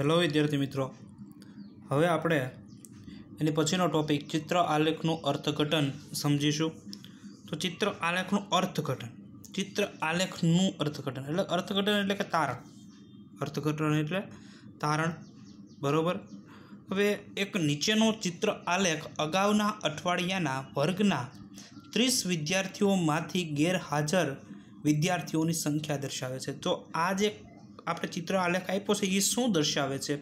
hello વિદ્યાર્થી મિત્રો હવે આપણે એની પછીનો ટોપિક ચિત્ર આલેખનું અર્થઘટન સમજીશું તો ચિત્ર આલેખનું અર્થઘટન ચિત્ર આલેખનું અર્થઘટન એટલે અર્થઘટન એટલે કે તારણ અર્થઘટન એટલે તારણ બરાબર હવે એક નીચેનો ચિત્ર આલેખ અગાઉના અઠવાડિયાના વર્ગના ત્રીસ વિદ્યાર્થીઓમાંથી ગેરહાજર વિદ્યાર્થીઓની સંખ્યા દર્શાવે છે તો આ જે આપણે ચિત્ર આલેખ આપ્યો છે એ શું દર્શાવે છે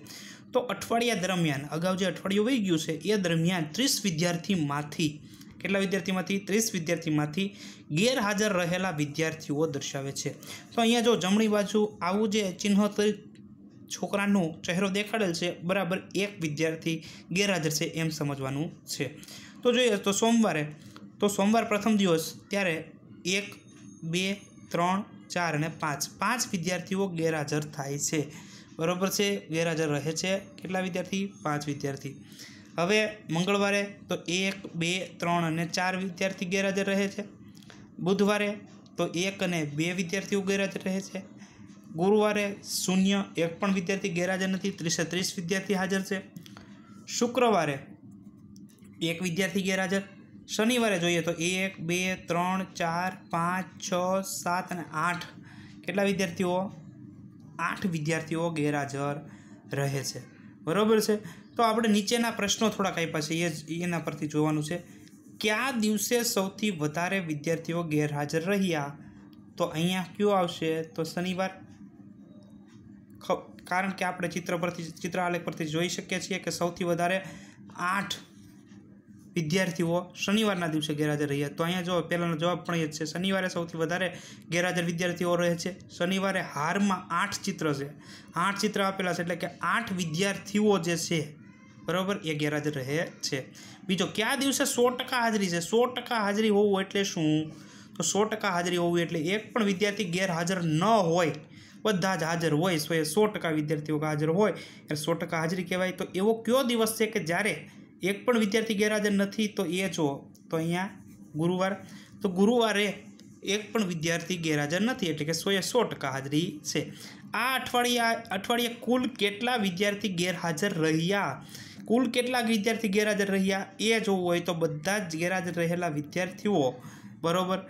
તો અઠવાડિયા દરમિયાન અગાઉ જે અઠવાડિયું વહી ગયું છે એ દરમિયાન ત્રીસ વિદ્યાર્થીમાંથી કેટલા વિદ્યાર્થીમાંથી ત્રીસ વિદ્યાર્થીમાંથી ગેરહાજર રહેલા વિદ્યાર્થીઓ દર્શાવે છે તો અહીંયા જો જમણી બાજુ આવું જે ચિહ્ન છોકરાનો ચહેરો દેખાડેલ છે બરાબર એક વિદ્યાર્થી ગેરહાજર છે એમ સમજવાનું છે તો જોઈએ તો સોમવારે તો સોમવાર પ્રથમ દિવસ ત્યારે એક બે ત્રણ ચાર અને પાંચ પાંચ વિદ્યાર્થીઓ ગેરહાજર થાય છે બરાબર છે ગેરહાજર રહે છે કેટલા વિદ્યાર્થી પાંચ વિદ્યાર્થી હવે મંગળવારે તો એક બે ત્રણ અને ચાર વિદ્યાર્થી ગેરહાજર રહે છે બુધવારે તો એક અને બે વિદ્યાર્થીઓ ગેરહાજર રહે છે ગુરુવારે શૂન્ય એક પણ વિદ્યાર્થી ગેરહાજર નથી ત્રીસે ત્રીસ વિદ્યાર્થી હાજર છે શુક્રવારે એક વિદ્યાર્થી ગેરહાજર શનિવારે જોઈએ તો એક બે ત્રણ ચાર પાંચ છ સાત અને આઠ કેટલા વિદ્યાર્થીઓ આઠ વિદ્યાર્થીઓ ગેરહાજર રહે છે બરાબર છે તો આપણે નીચેના પ્રશ્નો થોડાક આપ્યા છે એ એના પરથી જોવાનું છે કયા દિવસે સૌથી વધારે વિદ્યાર્થીઓ ગેરહાજર રહ્યા તો અહીંયા કયો આવશે તો શનિવાર કારણ કે આપણે ચિત્ર પરથી ચિત્ર આલેખ પરથી જોઈ શકીએ છીએ કે સૌથી વધારે આઠ વિદ્યાર્થીઓ શનિવારના દિવસે ગેરહાજર રહ્યા તો અહીંયા જો પહેલાંનો જવાબ પણ એ જ છે શનિવારે સૌથી વધારે ગેરહાજર વિદ્યાર્થીઓ રહે છે શનિવારે હારમાં આઠ ચિત્ર છે આઠ ચિત્ર આપેલા છે એટલે કે આઠ વિદ્યાર્થીઓ જે છે બરાબર એ ગેરહાજર રહે છે બીજો કયા દિવસે સો ટકા હાજરી છે સો ટકા હાજરી હોવું એટલે શું તો સો ટકા હાજરી હોવું એટલે એક પણ વિદ્યાર્થી ગેરહાજર ન હોય બધા જ હાજર હોય સો સો ટકા વિદ્યાર્થીઓ હાજર હોય એટલે સો ટકા હાજરી કહેવાય તો એવો કયો દિવસ છે કે જ્યારે એક પણ વિદ્યાર્થી ગેરહાજર નથી તો એ જુઓ તો અહીંયા ગુરુવાર તો ગુરુવારે એક પણ વિદ્યાર્થી ગેરહાજર નથી એટલે કે સોએ સો ટકા હાજરી છે આ અઠવાડિયા અઠવાડિયે કુલ કેટલા વિદ્યાર્થી ગેરહાજર રહ્યા કુલ કેટલા વિદ્યાર્થી ગેરહાજર રહ્યા એ જોવું હોય તો બધા જ ગેરહાજર રહેલા વિદ્યાર્થીઓ બરાબર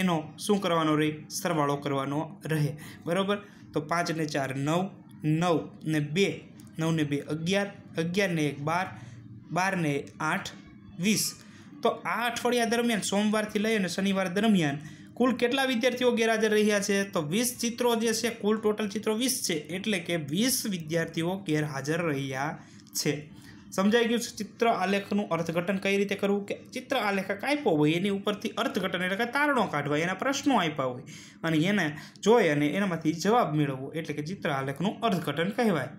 એનો શું કરવાનો રહે સરવાળો કરવાનો રહે બરાબર તો પાંચ ને ચાર નવ નવ ને બે નવ ને બે અગિયાર અગિયાર ને એક બાર બારને આઠ વીસ તો આ અઠવાડિયા દરમિયાન સોમવારથી લઈ અને શનિવાર દરમિયાન કુલ કેટલા વિદ્યાર્થીઓ ગેરહાજર રહ્યા છે તો વીસ ચિત્રો જે છે કુલ ટોટલ ચિત્રો વીસ છે એટલે કે વીસ વિદ્યાર્થીઓ ગેરહાજર રહ્યા છે સમજાઈ ગયું છે ચિત્ર આલેખનું અર્થઘટન કઈ રીતે કરવું કે ચિત્ર આલેખ આપ્યો હોય એની ઉપરથી અર્થઘટન એટલે કે તારણો કાઢવા એના પ્રશ્નો આપ્યા હોય અને એને જોઈ અને એનામાંથી જવાબ મેળવવો એટલે કે ચિત્ર આલેખનું અર્થઘટન કહેવાય